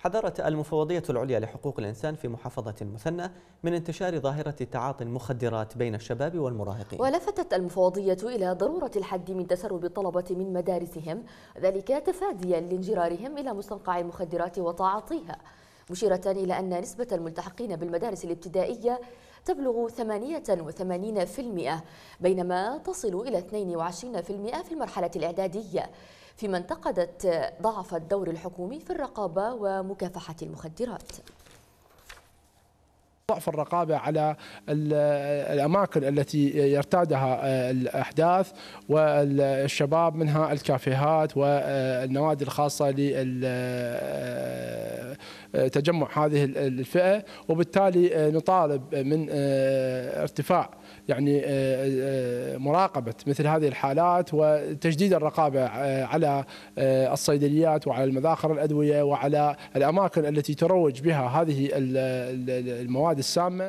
حذرت المفوضية العليا لحقوق الإنسان في محافظة المثنى من انتشار ظاهرة تعاطي المخدرات بين الشباب والمراهقين ولفتت المفوضية إلى ضرورة الحد من تسرب الطلبة من مدارسهم ذلك تفاديا لانجرارهم إلى مستنقع المخدرات وتعاطيها مشيرة إلى أن نسبة الملتحقين بالمدارس الابتدائية تبلغ 88% بينما تصل إلى 22% في المرحلة الإعدادية فيما انتقدت ضعف الدور الحكومي في الرقابة ومكافحة المخدرات ضعف الرقابة على الأماكن التي يرتادها الأحداث والشباب منها الكافيهات والنوادي الخاصة لل آه، تجمع هذه الفئه وبالتالي آه، نطالب من آه، ارتفاع يعني مراقبه مثل هذه الحالات وتجديد الرقابه على الصيدليات وعلى المذاخر الادويه وعلى الاماكن التي تروج بها هذه المواد السامه